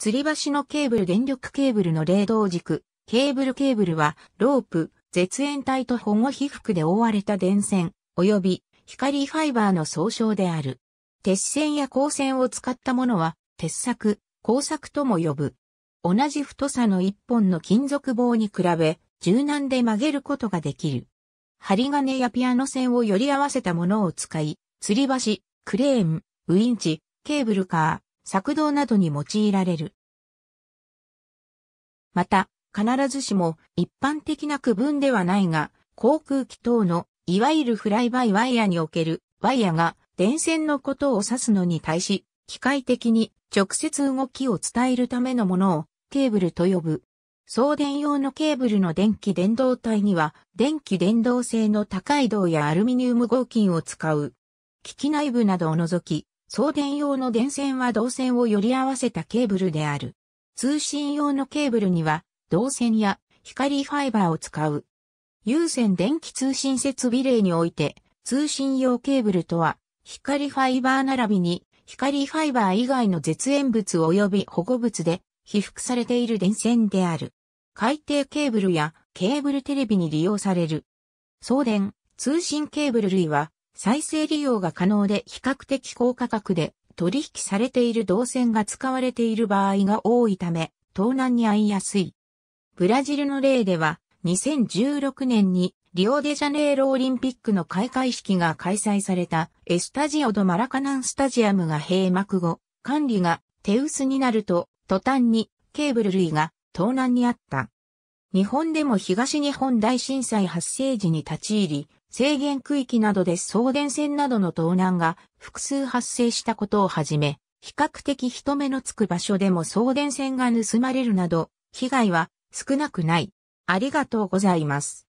吊り橋のケーブル電力ケーブルの冷凍軸、ケーブルケーブルは、ロープ、絶縁体と保護被覆で覆われた電線、及び光ファイバーの総称である。鉄線や光線を使ったものは、鉄柵、工作とも呼ぶ。同じ太さの一本の金属棒に比べ、柔軟で曲げることができる。針金やピアノ線をより合わせたものを使い、吊り橋、クレーン、ウインチ、ケーブルカー、作動などに用いられる。また、必ずしも一般的な区分ではないが、航空機等の、いわゆるフライバイワイヤにおける、ワイヤが電線のことを指すのに対し、機械的に直接動きを伝えるためのものをケーブルと呼ぶ。送電用のケーブルの電気伝導体には、電気伝導性の高い銅やアルミニウム合金を使う。機器内部などを除き、送電用の電線は導線を寄り合わせたケーブルである。通信用のケーブルには導線や光ファイバーを使う。有線電気通信設備例において通信用ケーブルとは光ファイバー並びに光ファイバー以外の絶縁物及び保護物で被覆されている電線である。海底ケーブルやケーブルテレビに利用される。送電、通信ケーブル類は再生利用が可能で比較的高価格で取引されている銅線が使われている場合が多いため、盗難に遭いやすい。ブラジルの例では、2016年にリオデジャネイロオリンピックの開会式が開催されたエスタジオドマラカナンスタジアムが閉幕後、管理が手薄になると、途端にケーブル類が盗難にあった。日本でも東日本大震災発生時に立ち入り、制限区域などで送電線などの盗難が複数発生したことをはじめ、比較的人目のつく場所でも送電線が盗まれるなど、被害は少なくない。ありがとうございます。